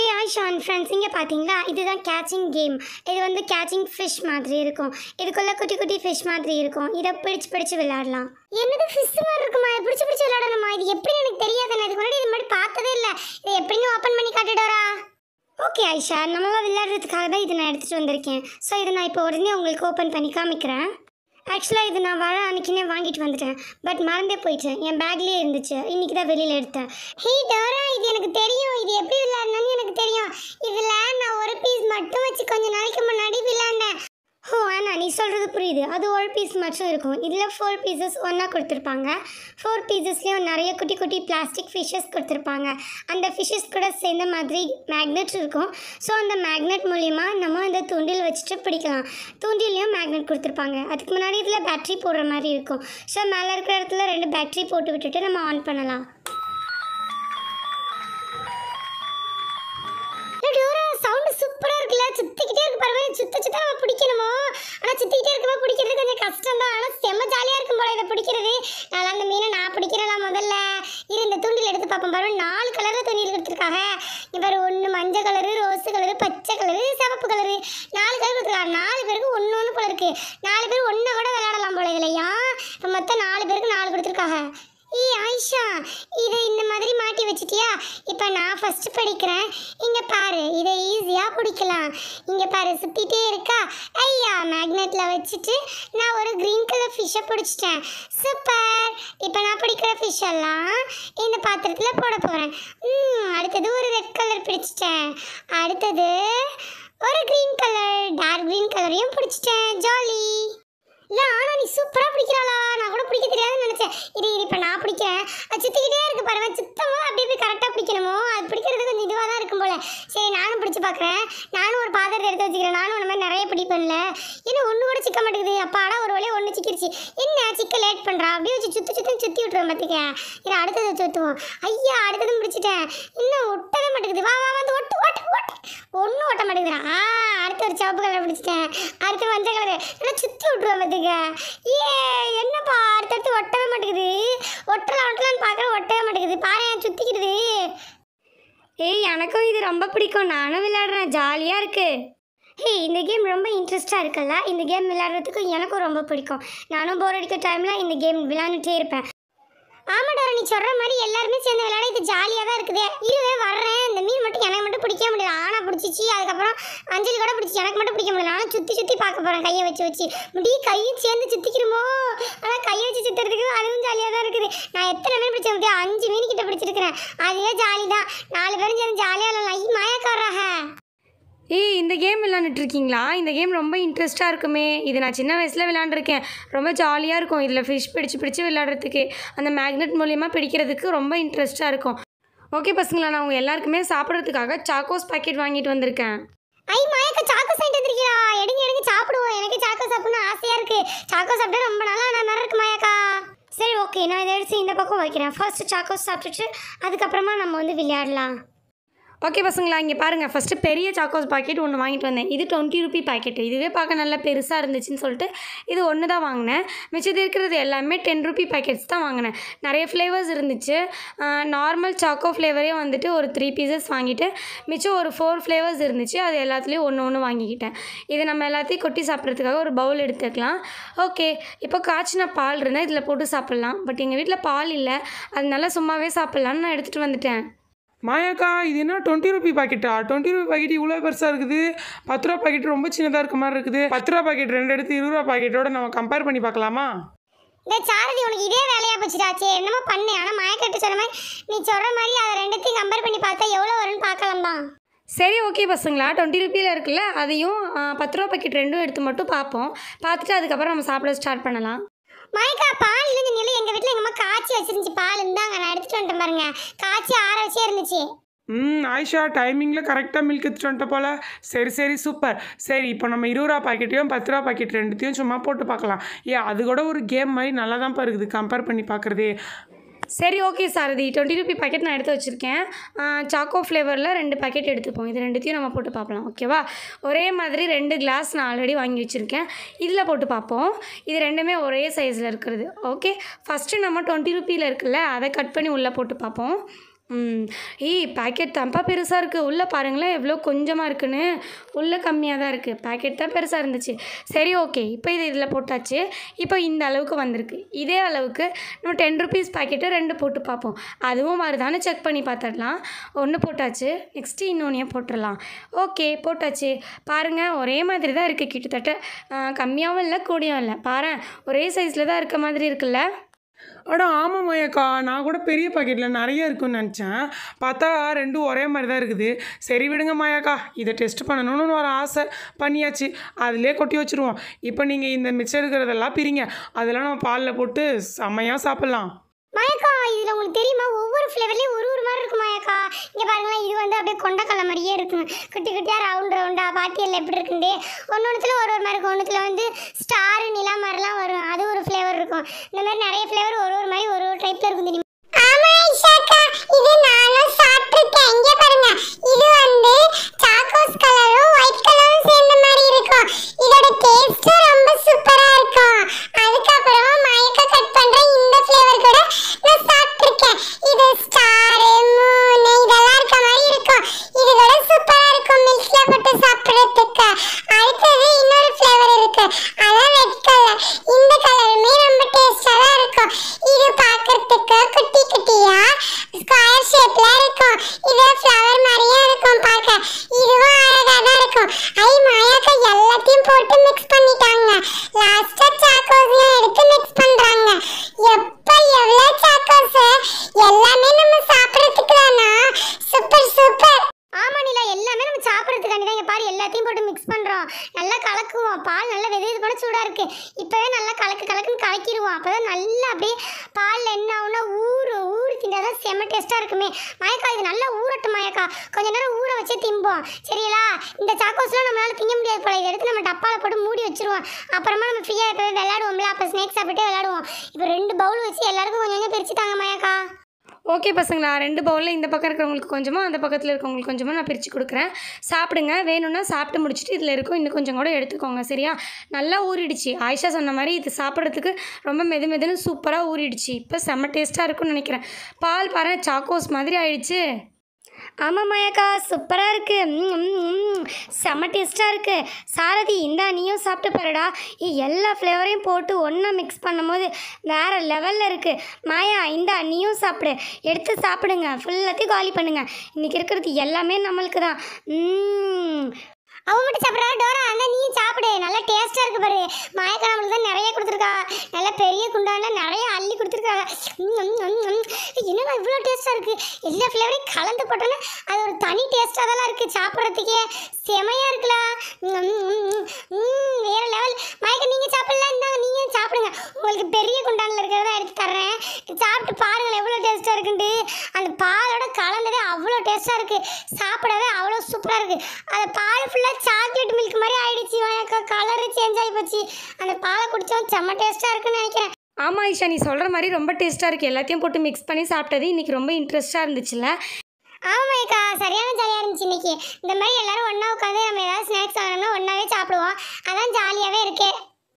ஏ ஆயிஷான் friends இங்கே பார்த்தீங்களா இதுதான் கேச்சிங் கேம் இது வந்து கேச்சிங் ஃபிஷ் மாதிரி இருக்கும் இதுக்குள்ளே குட்டி குட்டி ஃபிஷ் மாதிரி இருக்கும் இதை பிடிச்சி பிடிச்சி விளையாடலாம் என்னது ஃபிஷ் மாதிரி இருக்குமா இது பிடிச்சி பிடிச்சி விளையாடணுமா இது எப்படி எனக்கு தெரியாது நான் இதுக்கு முன்னாடி இது மாதிரி பார்த்ததே இல்லை இதை எப்படின்னு ஓப்பன் பண்ணி காட்டிடுறா ஓகே ஆயிஷா நம்மளா விளையாடுறதுக்காக தான் இதை நான் எடுத்துகிட்டு வந்திருக்கேன் ஸோ இதை நான் இப்போ உடனே உங்களுக்கு ஓப்பன் பண்ணி காமிக்கிறேன் ஆக்சுவலாக இது நான் வர அன்னைக்குன்னே வாங்கிட்டு வந்துட்டேன் பட் மறந்தே போயிட்டேன் என் பேக்லேயே இருந்துச்சு இன்றைக்கி தான் வெளியில் எடுத்தேன் ஹே டோரா இது எனக்கு தெரியும் இது எப்படி அது புரியுது அது ஒரு பீஸ் மட்டும் இருக்கும் இதில் ஃபோர் பீசஸ் ஒன்றா கொடுத்துருப்பாங்க ஃபோர் பீசஸ்லேயும் நிறைய குட்டி குட்டி பிளாஸ்டிக் ஃபிஷ்ஷஸ் கொடுத்துருப்பாங்க அந்த ஃபிஷ்ஷஸ் கூட சேர்ந்த மாதிரி மேக்னெட் இருக்கும் ஸோ அந்த மேக்னெட் மூலிமா நம்ம அந்த தூண்டில் வச்சுட்டு பிடிக்கலாம் தூண்டிலையும் மேக்னெட் கொடுத்துருப்பாங்க அதுக்கு முன்னாடி இதில் பேட்ரி போடுற மாதிரி இருக்கும் ஸோ மேலே இருக்கிற இடத்துல ரெண்டு பேட்ரி போட்டு விட்டுட்டு நம்ம ஆன் பண்ணலாம் சுத்த சுத்த அவன் பிடிக்கணுமோ ஆனால் சுத்திக்கிட்டே இருக்கமா பிடிக்கிறது கொஞ்சம் கஷ்டம் தான் ஆனால் செம்ம ஜாலியாக இருக்கும் போல இதை பிடிக்கிறது நான் அந்த மீனை நான் பிடிக்கிறேன் முதல்ல இரு இந்த தூண்டில் எடுத்து பார்ப்போம் பாரு நாலு கலரில் தூண்டில் எடுத்துருக்காங்க இவர் ஒன்று மஞ்சள் கலரு ரோஸு கலரு பச்சை கலரு சிவப்பு கலரு நாலு கலர் கொடுத்துருக்காங்க நாலு பேருக்கு ஒன்று ஒன்று போல இருக்குது நாலு பேர் ஒன்றை கூட விளையாடலாம் போல இல்லையா இப்போ மொத்தம் நாலு பேருக்கு நாலு கொடுத்துருக்காங்க ஏய் ஆயிஷா இதை இந்த மாதிரி மாட்டி வச்சிட்டியா இப்போ நான் ஃபஸ்ட்டு படிக்கிறேன் இங்கே பாரு இதை ஈஸியாக பிடிக்கலாம் இங்கே பாரு சுற்றிட்டே இருக்கா ஐயா மேக்னெட்டில் வச்சுட்டு நான் ஒரு க்ரீன் கலர் ஃபிஷ்ஷை பிடிச்சிட்டேன் சூப்பர் இப்போ நான் பிடிக்கிற ஃபிஷ் எல்லாம் இந்த பாத்திரத்தில் போட போகிறேன் அடுத்தது ஒரு ரெட் கலர் பிடிச்சிட்டேன் அடுத்தது ஒரு க்ரீன் கலர் டார்க் க்ரீன் கலரையும் பிடிச்சிட்டேன் ஜாலி இல்லை ஆனால் நீ சூப்பராக பிடிக்கிறாளா நான் கூட பிடிக்க தெரியாதுன்னு நினச்சேன் இது இரு இப்போ நான் பிடிக்கிறேன் அது சுற்றிக்கிட்டே இருக்கு பாருங்க சுத்தமோ அப்படியே போய் கரெக்டாக பிடிக்கணுமோ அது பிடிக்கிறது கொஞ்சம் இதுவாக தான் இருக்கும் போல் சரி நானும் பிடிச்சி பார்க்குறேன் நானும் ஒரு பாத்திரத்தை எடுத்து வச்சுக்கிறேன் நானும் இந்த மாதிரி நிறைய பிடிப்பேன்ல என்ன ஒன்று கூட சிக்க மாட்டேங்குது அப்பாடா ஒரு வழியாக ஒன்று சிக்கிருச்சு என்ன சிக்க லேட் பண்ணுறா அப்படியே வச்சு சுற்றி சுற்றி சுற்றி விட்ருவேன் பார்த்துக்க இரு அடுத்தது சுற்றுவோம் ஐயா அடுத்ததும் பிடிச்சிட்டேன் இன்னும் ஒட்டவே மாட்டேங்குது வா வா வந்து ஒட்டு ஒட்டு ஒட்டு ஒன்றும் ஒட்ட மாட்டேங்குதுடா அடுத்த ஒரு சிவப்பு கலர் பிடிச்சிட்டேன் அடுத்து மஞ்சள் கலர் நல்லா சுற்றி விட்ருவேன் பார்த்துக்க ஏ என்னப்பா அடுத்தடுத்து ஒட்டவே மாட்டேங்குது ஒட்டலாம் ஒட்டலான்னு பார்க்குறேன் ஒட்டவே மாட்டேங்குது பாரு சுற்றிக்கிடுது ஏய் எனக்கும் இது ரொம்ப பிடிக்கும் நானும் விளையாடுறேன் ஜாலியாக இருக்குது ஹே இந்த கேம் ரொம்ப இன்ட்ரெஸ்ட்டாக இருக்குல்ல இந்த கேம் விளையாடுறதுக்கு எனக்கும் ரொம்ப பிடிக்கும் நானும் போர் அடிக்கிற டைமில் இந்த கேம் விளையாண்டுட்டே இருப்பேன் ஆமாடா நீ சொல்ற மாதிரி எல்லாருமே சேர்ந்து விளையாட இது ஜாலியாக தான் இருக்குது இருவே வர்றேன் இந்த மீன் மட்டும் எனக்கு மட்டும் பிடிக்க முடியல ஆனா பிடிச்சிச்சு அதுக்கப்புறம் அஞ்சலி கூட பிடிச்சி எனக்கு மட்டும் பிடிக்க முடியல நானும் சுற்றி சுற்றி பார்க்க போகிறேன் கையை வச்சு வச்சு முடி கையும் சேர்ந்து சுற்றிக்கிறோமோ அதான் கையை வச்சு சுத்துறதுக்கு அதுவும் ஜாலியாக தான் இருக்குது நான் எத்தனை மீன் பிடிச்ச முடியும் அஞ்சு மீன் கிட்ட பிடிச்சிருக்கிறேன் அதே ஜாலி தான் நாலு பேரும் சேர்ந்து ஜாலியாக விளையாடலாம் மாயக்காரராக ஏய் இந்த கேம் விளாண்டுட்ருக்கீங்களா இந்த கேம் ரொம்ப இன்ட்ரெஸ்ட்டாக இருக்குமே இது நான் சின்ன வயசில் விளாண்டுருக்கேன் ரொம்ப ஜாலியாக இருக்கும் இதில் ஃபிஷ் பிடிச்சு பிடிச்சு விளாட்றதுக்கு அந்த மேக்னெட் மூலியமாக பிடிக்கிறதுக்கு ரொம்ப இன்ட்ரெஸ்ட்டாக இருக்கும் ஓகே பசங்களா நான் உங்கள் எல்லாருக்குமே சாப்பிட்றதுக்காக சாக்கோஸ் பாக்கெட் வாங்கிட்டு வந்திருக்கேன் ஐ மாயக்க சாக்கோஸ் வாங்கிட்டு வந்திருக்கியா எடுங்க எடுங்க சாப்பிடுவோம் எனக்கு சாக்கோஸ் சாப்பிடணும் ஆசையாக இருக்குது சாக்கோ சாப்பிட்டா ரொம்ப நல்லா நான் மாதிரி இருக்கு மாயாக்கா சரி ஓகே நான் இதை எடுத்து இந்த பக்கம் வைக்கிறேன் ஃபர்ஸ்ட் சாக்கோஸ் சாப்பிட்டுட்டு அதுக்கப்புறமா நம்ம வந்து விளையாடலாம் ஓகே பசங்களா இங்கே பாருங்கள் ஃபஸ்ட்டு பெரிய சாக்கோஸ் பாக்கெட் ஒன்று வாங்கிட்டு வந்தேன் இது டுவெண்ட்டி ருபி பாக்கெட் இதுவே பார்க்க நல்லா பெருசாக இருந்துச்சுன்னு சொல்லிட்டு இது ஒன்று தான் வாங்கினேன் மிச்சது இருக்கிறது எல்லாமே டென் ருபி பாக்கெட்ஸ் தான் வாங்கினேன் நிறைய ஃப்ளேவர்ஸ் இருந்துச்சு நார்மல் சாக்கோ ஃப்ளேவரே வந்துட்டு ஒரு த்ரீ பீசஸ் வாங்கிட்டு மிச்சம் ஒரு ஃபோர் ஃப்ளேவர்ஸ் இருந்துச்சு அது எல்லாத்துலேயும் ஒன்று ஒன்று வாங்கிக்கிட்டேன் இதை நம்ம எல்லாத்தையும் கொட்டி சாப்பிட்றதுக்காக ஒரு பவுல் எடுத்துக்கலாம் ஓகே இப்போ காய்ச்சின பால் இருந்தால் இதில் போட்டு சாப்பிட்லாம் பட் எங்கள் வீட்டில் பால் இல்லை அதனால சும்மாவே சாப்பிட்லான்னு நான் எடுத்துகிட்டு வந்துட்டேன் மாயாக்கா இது என்ன டுவெண்ட்டி ருபி பாக்கெட்டா டுவெண்ட்டி ருபி பாக்கெட் இவ்வளோ பெருசாக இருக்குது பத்து ரூபா பாக்கெட் ரொம்ப சின்னதாக இருக்க மாதிரி இருக்குது பத்து ரூபா பாக்கெட் ரெண்டு எடுத்து இருபது ரூபா பாக்கெட்டோட நம்ம கம்பேர் பண்ணி பார்க்கலாமா இந்த சாரதி உனக்கு இதே வேலையாக போச்சுடாச்சே என்னமோ பண்ணு ஆனால் மயக்கட்டு சொன்ன மாதிரி நீ சொல்கிற மாதிரி அதை ரெண்டுத்தையும் கம்பேர் பண்ணி பார்த்தா எவ்வளோ வரும்னு பார்க்கலாம் தான் சரி ஓகே பசங்களா டுவெண்ட்டி ருப்பியில் இருக்குல்ல அதையும் பத்து ரூபா பாக்கெட் ரெண்டும் எடுத்து மட்டும் பார்ப்போம் பார்த்துட்டு அதுக்கப்புறம் நம்ம சாப்பிட ஸ்டார்ட் பண்ணலாம் மயக்கா பால் இருந்து நிலை எங்கள் வீட்டில் எங்கள் அம்மா காய்ச்சி வச்சிருந்துச்சு பால் இருந்தாங்க நான் எடுத்துட்டு வந்துட்டேன் பாருங்க காய்ச்சி ஆற வச்சே இருந்துச்சு ம் ஆயிஷா டைமிங்கில் கரெக்டாக மில்க் எடுத்துகிட்டு வந்துட்ட போல சரி சரி சூப்பர் சரி இப்போ நம்ம இருபது ரூபா பாக்கெட்டையும் பத்து ரூபா பாக்கெட் ரெண்டுத்தையும் சும்மா போட்டு பார்க்கலாம் ஏ அது கூட ஒரு கேம் மாதிரி நல்லா தான் இருக்குது கம்பேர் பண்ணி பார்க்குறது சரி okay Sarathi twenty rupee packet நான் எடுத்து வச்சுருக்கேன் சாக்கோ ஃப்ளேவரில் ரெண்டு பேக்கெட் எடுத்துப்போம் இது ரெண்டுத்தையும் நம்ம போட்டு பார்க்கலாம் ஓகேவா ஒரே மாதிரி ரெண்டு கிளாஸ் நான் ஆல்ரெடி வாங்கி வச்சுருக்கேன் இதில் போட்டு பார்ப்போம் இது ரெண்டுமே ஒரே சைஸில் இருக்கிறது ஓகே ஃபஸ்ட்டு நம்ம டுவெண்ட்டி ருப்பியில் இருக்குல்ல அதை கட் பண்ணி உள்ளே போட்டு பார்ப்போம் ம் ஏய் பேக்கெட் தான்ப்பா பெருசாக இருக்குது உள்ளே பாருங்களேன் எவ்வளோ கொஞ்சமாக இருக்குன்னு உள்ளே கம்மியாக தான் இருக்குது பேக்கெட் தான் பெருசாக இருந்துச்சு சரி ஓகே இப்போ இது இதில் போட்டாச்சு இப்போ இந்த அளவுக்கு வந்திருக்கு இதே அளவுக்கு நம்ம டென் ருபீஸ் பேக்கெட்டு ரெண்டு போட்டு பார்ப்போம் அதுவும் வருதான்னு செக் பண்ணி பார்த்துடலாம் ஒன்று போட்டாச்சு நெக்ஸ்ட்டு இன்னொன்றையும் போட்டுடலாம் ஓகே போட்டாச்சு பாருங்கள் ஒரே மாதிரி தான் இருக்குது கிட்டத்தட்ட கம்மியாகவும் இல்லை கூடியும் இல்லை பாரு ஒரே சைஸில் தான் இருக்க மாதிரி இருக்குல்ல ஆமாம் ஆமாம்மாயக்கா நான் கூட பெரிய பாக்கெட்டில் நிறைய இருக்குன்னு நினச்சேன் பார்த்தா ரெண்டும் ஒரே மாதிரி தான் இருக்குது சரி விடுங்க மாயாக்கா இதை டெஸ்ட் பண்ணணும்னு ஒரு ஆசை பண்ணியாச்சு அதிலே கொட்டி வச்சுருவோம் இப்போ நீங்கள் இந்த மிச்சம் இருக்கிறதெல்லாம் பிரிங்க அதெல்லாம் நம்ம பாலில் போட்டு செம்மையாக சாப்பிட்லாம் மயக்கா இதில் உங்களுக்கு தெரியுமா ஒவ்வொரு ஃப்ளேவர்லேயும் ஒரு ஒரு மாதிரி இருக்கும் மயக்கா இங்கே பாருங்களேன் இது வந்து அப்படியே கொண்டக்கடலை மாதிரியே இருக்குங்க குட்டி குட்டியாக ரவுண்ட் ரவுண்டாக பாட்டியெல்லாம் எப்படி இருக்குண்டே ஒன்று ஒன்றுத்தில் ஒரு ஒரு மாதிரி இருக்கும் ஒன்றுத்தில் வந்து ஸ்டார் நிலா மாதிரிலாம் வரும் அது ஒரு ஃப்ளேவர் இருக்கும் இந்த மாதிரி நிறைய ஃப்ளேவர் ஒரு ஒரு மாதிரி ஒரு ஒரு டைப்பில் இருக்கும் தெரியுமா ஸ்கொயர் ஷேப்ல இருக்கும் இது ஃப்ளவர் மாதிரியே இருக்கும் பார்க்க இதுவும் அழகா தான் இருக்கும் ஐ மாயாக்க எல்லாத்தையும் போட்டு மிக்ஸ் பண்ணிட்டாங்க லாஸ்டா சாக்கோஸையும் எடுத்து மிக்ஸ் பண்றாங்க எப்ப எவ்வளோ சாக்கோஸ் எல்லாமே நம்ம சாப்பிடறதுக்கு தானா சூப்பர் சூப்பர் ஆமா நிலா எல்லாமே நம்ம சாப்பிடறதுக்காண்டி தான் பாரு எல்லாத்தையும் போட்டு மிக்ஸ் பண்றோம் நல்லா கலக்குவோம் பால் நல்லா வெது போல சூடாக சூடா இருக்கு இப்பவே நல்லா கலக்கு கலக்குன்னு கலக்கிடுவோம் அப்பதான் நல்லா அப்படியே டேஸ்ட்டாக இருக்குமே மயக்கா இது நல்லா ஊறட்டு மாயக்கா கொஞ்ச நேரம் ஊற வச்சு திம்போம் சரிங்களா இந்த சாக்கோஸ்லாம் நம்மளால் திங்க முடியாது போல இதை எடுத்து நம்ம டப்பாவில் போட்டு மூடி வச்சுருவோம் அப்புறமா நம்ம ஃப்ரீயாக போய் விளையாடுவோம்ல அப்போ ஸ்நேக்ஸ் சாப்பிட்டு விளையாடுவோம் இப்போ ரெண்டு பவுல் வச்சு எல்லாருக்கும் கொஞ்சம் கொஞ்சம் பிரிச்சு தாங்க மாயக்கா ஓகே பசங்க நான் ரெண்டு பவுலில் இந்த பக்கம் இருக்கிறவங்களுக்கு கொஞ்சமோ அந்த பக்கத்தில் இருக்கிறவங்களுக்கு கொஞ்சமாக நான் பிரித்து கொடுக்குறேன் சாப்பிடுங்க வேணும்னா சாப்பிட்டு முடிச்சுட்டு இதில் இருக்கும் இன்னும் கொஞ்சம் கூட எடுத்துக்கோங்க சரியா நல்லா ஊறிடுச்சு ஆயிஷா சொன்ன மாதிரி இது சாப்பிட்றதுக்கு ரொம்ப மெது மெதுன்னு சூப்பராக ஊறிடுச்சு இப்போ செம்ம டேஸ்ட்டாக இருக்கும்னு நினைக்கிறேன் பால் பாரு சாக்கோஸ் மாதிரி ஆயிடுச்சு ஆமாம் மாயாக்கா சூப்பராக இருக்குது செம்ம டேஸ்ட்டாக இருக்குது சாரதி இந்தா நீயும் சாப்பிட்டு பாருடா எல்லா ஃப்ளேவரையும் போட்டு ஒன்றா மிக்ஸ் பண்ணும்போது வேறு லெவலில் இருக்குது மாயா இந்தா நீயும் சாப்பிடு எடுத்து சாப்பிடுங்க ஃபுல்லாத்தையும் காலி பண்ணுங்கள் இன்றைக்கி இருக்கிறது எல்லாமே நம்மளுக்கு தான் அவங்க மட்டும் சாப்பிட்றா டோரா அந்த நீயும் சாப்பிடு நல்லா இருக்கு பாரு மாயக்காரவளுக்கு தான் நிறைய கொடுத்துருக்கா நல்ல பெரிய குண்டான நிறைய அள்ளி கொடுத்துருக்கா என்னமா இவ்வளோ டேஸ்ட்டாக இருக்குது எல்லா ஃப்ளேவரையும் கலந்து போட்டோன்னா அது ஒரு தனி டேஸ்ட்டாக தான் இருக்குது சாப்பிட்றதுக்கே செமையாக இருக்கலாம் வேறு லெவல் மயக்கம் நீங்கள் சாப்பிட்லாம் இருந்தாங்க நீங்கள் சாப்பிடுங்க உங்களுக்கு பெரிய குண்டானில் இருக்கிறத எடுத்து தர்றேன் சாப்பிட்டு பாருங்கள் எவ்வளோ டேஸ்ட்டாக இருக்குன்ட்டு அந்த பாலோட கலந்ததே அவ்வளோ டேஸ்ட்டாக இருக்குது சாப்பிடவே அவ்வளோ சூப்பராக இருக்குது அந்த பால் ஃபுல்லாக சாக்லேட் மில்க் மாதிரி ஆகிடுச்சு அந்த பாலை குடித்தா செம்ம டேஸ்ட்டாக இருக்குன்னு நினைக்கிறேன் ஆமாம் ஐஷா நீ சொல்கிற மாதிரி ரொம்ப டேஸ்ட்டாக இருக்குது எல்லாத்தையும் போட்டு மிக்ஸ் பண்ணி சாப்பிட்டது இன்றைக்கி ரொம்ப இன்ட்ரெஸ்ட்டாக இருந்துச்சுல்ல ஆமாக்கா சரியான ஜாலியாக இருந்துச்சு இன்னைக்கு இந்த மாதிரி எல்லோரும் ஒன்றா உட்காந்து நம்ம ஏதாவது ஸ்நாக்ஸ் வாங்கினோம்னா ஒன்றாவே சாப்பிடுவோம் அதான் ஜாலியாகவே இருக்குது